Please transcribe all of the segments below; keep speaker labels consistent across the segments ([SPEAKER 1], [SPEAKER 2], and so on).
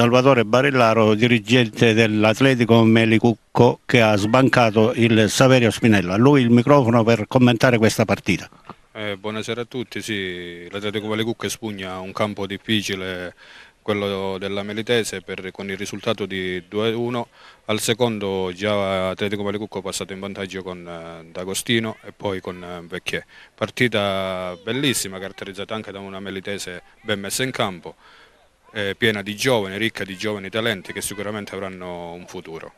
[SPEAKER 1] Salvatore Barillaro, dirigente dell'Atletico Melicucco, che ha sbancato il Saverio Spinella. A lui il microfono per commentare questa partita.
[SPEAKER 2] Eh, buonasera a tutti, sì, l'Atletico Melicucco espugna un campo difficile quello della Melitese per, con il risultato di 2-1 al secondo già Atletico Malicucco è passato in vantaggio con eh, D'Agostino e poi con eh, Vecchiè partita bellissima caratterizzata anche da una Melitese ben messa in campo eh, piena di giovani, ricca di giovani talenti che sicuramente avranno un futuro.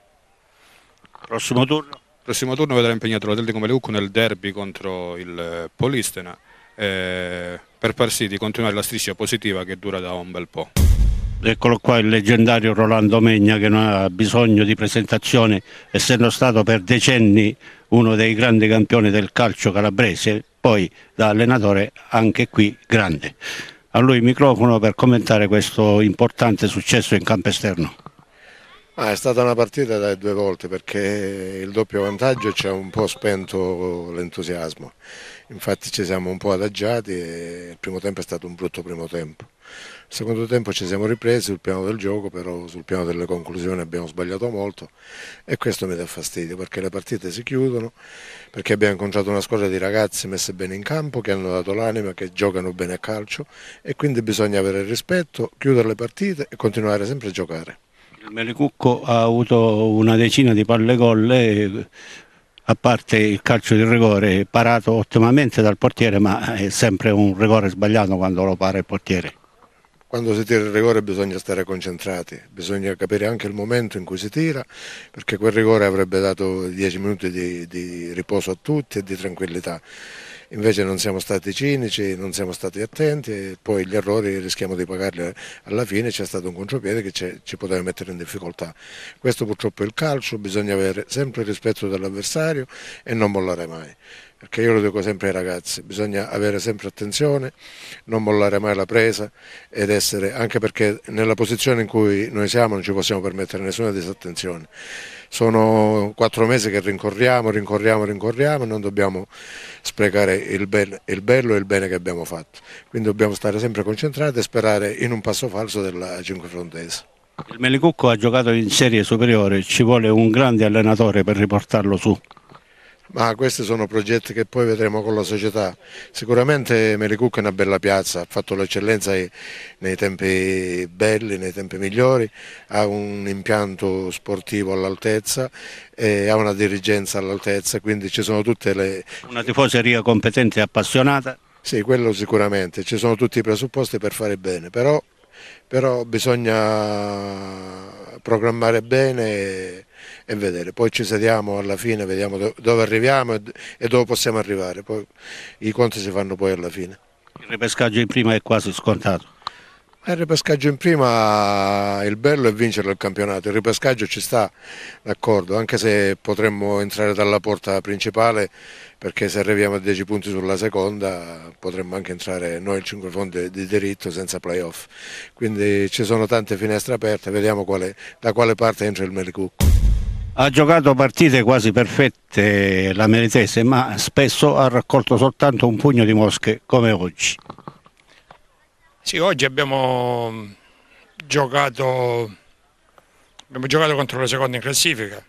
[SPEAKER 2] Prossimo turno? Prossimo turno vedrà impegnato l'Atletico Meleucco nel derby contro il eh, Polistena eh, per far sì di continuare la striscia positiva che dura da un bel po'.
[SPEAKER 1] Eccolo qua il leggendario Rolando Megna che non ha bisogno di presentazione essendo stato per decenni uno dei grandi campioni del calcio calabrese, poi da allenatore anche qui grande a lui il microfono per commentare questo importante successo in campo esterno.
[SPEAKER 3] Ah, è stata una partita da due volte perché il doppio vantaggio ci ha un po' spento l'entusiasmo, infatti ci siamo un po' adagiati e il primo tempo è stato un brutto primo tempo. Il secondo tempo ci siamo ripresi sul piano del gioco, però sul piano delle conclusioni abbiamo sbagliato molto e questo mi dà fastidio perché le partite si chiudono, perché abbiamo incontrato una squadra di ragazzi messe bene in campo, che hanno dato l'anima, che giocano bene a calcio e quindi bisogna avere il rispetto, chiudere le partite e continuare sempre a giocare.
[SPEAKER 1] Il Melicucco ha avuto una decina di palle gol, a parte il calcio di rigore, parato ottimamente dal portiere, ma è sempre un rigore sbagliato quando lo para il portiere.
[SPEAKER 3] Quando si tira il rigore bisogna stare concentrati, bisogna capire anche il momento in cui si tira, perché quel rigore avrebbe dato 10 minuti di, di riposo a tutti e di tranquillità invece non siamo stati cinici, non siamo stati attenti poi gli errori rischiamo di pagarli alla fine, c'è stato un contropiede che ci poteva mettere in difficoltà. Questo purtroppo è il calcio, bisogna avere sempre rispetto dell'avversario e non mollare mai perché io lo dico sempre ai ragazzi, bisogna avere sempre attenzione, non mollare mai la presa ed essere, anche perché nella posizione in cui noi siamo non ci possiamo permettere nessuna disattenzione sono quattro mesi che rincorriamo, rincorriamo, rincorriamo, e non dobbiamo sprecare il, ben, il bello e il bene che abbiamo fatto. Quindi dobbiamo stare sempre concentrati e sperare in un passo falso della Cinque Frontese.
[SPEAKER 1] Il Melicucco ha giocato in serie superiore, ci vuole un grande allenatore per riportarlo su
[SPEAKER 3] ma questi sono progetti che poi vedremo con la società. Sicuramente Melicucca è una bella piazza, ha fatto l'eccellenza nei tempi belli, nei tempi migliori, ha un impianto sportivo all'altezza, ha una dirigenza all'altezza, quindi ci sono tutte le... Una tifoseria competente e appassionata? Sì, quello sicuramente, ci sono tutti i presupposti per fare bene, però, però bisogna programmare bene e vedere. Poi ci sediamo alla fine, vediamo dove arriviamo e dove possiamo arrivare. Poi i conti si fanno poi alla fine.
[SPEAKER 1] Il repescaggio in prima è quasi scontato.
[SPEAKER 3] Il ripescaggio in prima, il bello è vincere il campionato, il ripescaggio ci sta, d'accordo, anche se potremmo entrare dalla porta principale perché se arriviamo a 10 punti sulla seconda potremmo anche entrare noi il 5 fondo di diritto senza playoff, quindi ci sono tante finestre aperte, vediamo quale, da quale parte entra il Melicucco.
[SPEAKER 1] Ha giocato partite quasi perfette la meritese, ma spesso ha raccolto soltanto un pugno di mosche, come oggi.
[SPEAKER 2] Sì, oggi abbiamo giocato, abbiamo giocato contro la seconda in classifica,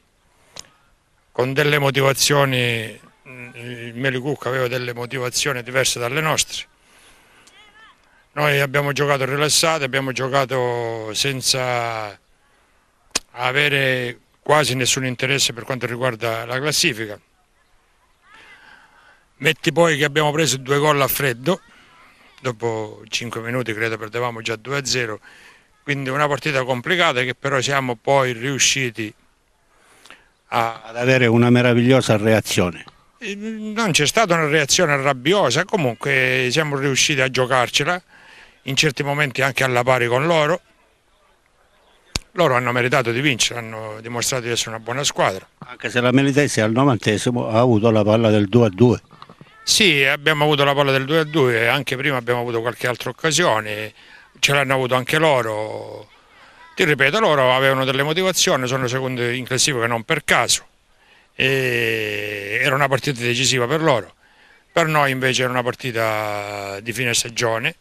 [SPEAKER 2] con delle motivazioni, il Melicucca aveva delle motivazioni diverse dalle nostre. Noi abbiamo giocato rilassati, abbiamo giocato senza avere quasi nessun interesse per quanto riguarda la classifica. Metti poi che abbiamo preso due gol a freddo, dopo 5 minuti credo perdevamo già 2-0, quindi una partita complicata che però siamo poi riusciti a... ad
[SPEAKER 1] avere una meravigliosa reazione.
[SPEAKER 2] Non c'è stata una reazione rabbiosa, comunque siamo riusciti a giocarcela, in certi momenti anche alla pari con loro loro hanno meritato di vincere, hanno dimostrato di essere una buona squadra. Anche se
[SPEAKER 1] la Melitese al novantesimo ha avuto la palla del 2-2. a
[SPEAKER 2] Sì, abbiamo avuto la palla del 2-2, a anche prima abbiamo avuto qualche altra occasione, ce l'hanno avuto anche loro. Ti ripeto, loro avevano delle motivazioni, sono secondo in classifica non per caso. E era una partita decisiva per loro. Per noi invece era una partita di fine stagione,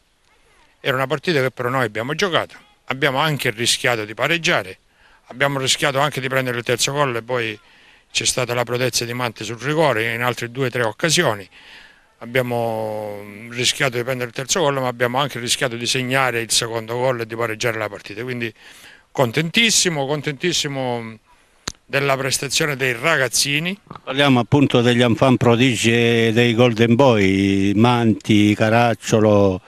[SPEAKER 2] era una partita che per noi abbiamo giocato abbiamo anche rischiato di pareggiare, abbiamo rischiato anche di prendere il terzo gol e poi c'è stata la prodezza di Mante sul rigore in altre due o tre occasioni, abbiamo mm, rischiato di prendere il terzo gol ma abbiamo anche rischiato di segnare il secondo gol e di pareggiare la partita, quindi contentissimo, contentissimo mm, della prestazione dei ragazzini.
[SPEAKER 1] Parliamo appunto degli anfan prodigi dei Golden Boy, Manti, Caracciolo,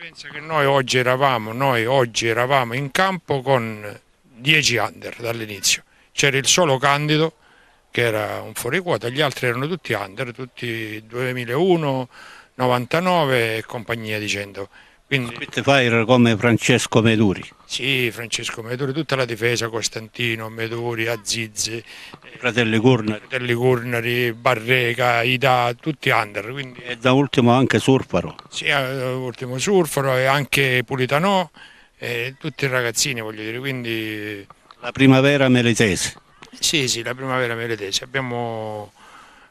[SPEAKER 2] Pensa che noi oggi eravamo, noi oggi eravamo in campo con 10 under dall'inizio. C'era il solo Candido che era un fuoriquota, gli altri erano tutti under, tutti 2001, 99 e compagnia dicendo. Quindi... Quindi
[SPEAKER 1] fai come Francesco Meduri.
[SPEAKER 2] Sì, Francesco Meduri, tutta la difesa, Costantino, Meduri, Azzizzi, eh, Fratelli Gurnari, Fratelli Cornari Barrega, Ida, tutti under. Quindi... E
[SPEAKER 1] da ultimo anche Surfaro.
[SPEAKER 2] Sì, da eh, ultimo Surfaro e anche Pulitano, e tutti i ragazzini voglio dire, quindi... La primavera
[SPEAKER 1] meletese.
[SPEAKER 2] Sì, sì, la primavera meletese. Abbiamo...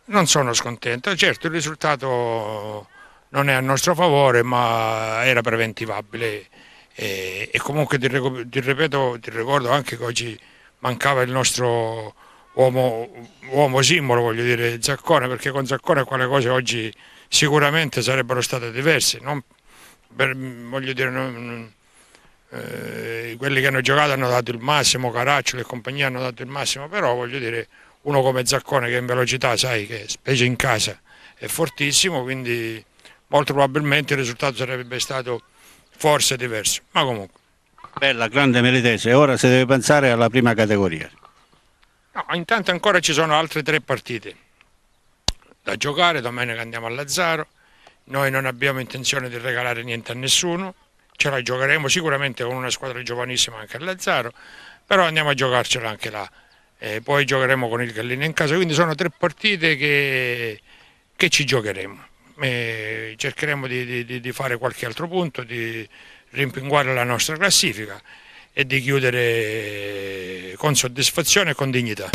[SPEAKER 2] Non sono scontento, certo il risultato non è a nostro favore ma era preventivabile e, e comunque ti, ti, ripeto, ti ricordo anche che oggi mancava il nostro uomo, uomo simbolo, voglio dire, Zaccone, perché con Zaccone quelle cose oggi sicuramente sarebbero state diverse. Non, per, voglio dire, non, eh, quelli che hanno giocato hanno dato il massimo, Caracciolo e compagnia hanno dato il massimo, però voglio dire, uno come Zaccone che in velocità, sai, che specie in casa è fortissimo, quindi molto probabilmente il risultato sarebbe stato forse diverso, ma comunque.
[SPEAKER 1] Bella, grande meritese, ora si deve pensare alla prima categoria.
[SPEAKER 2] No, intanto ancora ci sono altre tre partite da giocare, domenica andiamo a Lazzaro, noi non abbiamo intenzione di regalare niente a nessuno, ce la giocheremo sicuramente con una squadra giovanissima anche a Lazzaro, però andiamo a giocarcela anche là, e poi giocheremo con il Gallina in casa, quindi sono tre partite che, che ci giocheremo e eh, cercheremo di, di, di, fare qualche altro punto, di rimpinguare la nostra classifica e di chiudere con soddisfazione e con dignità.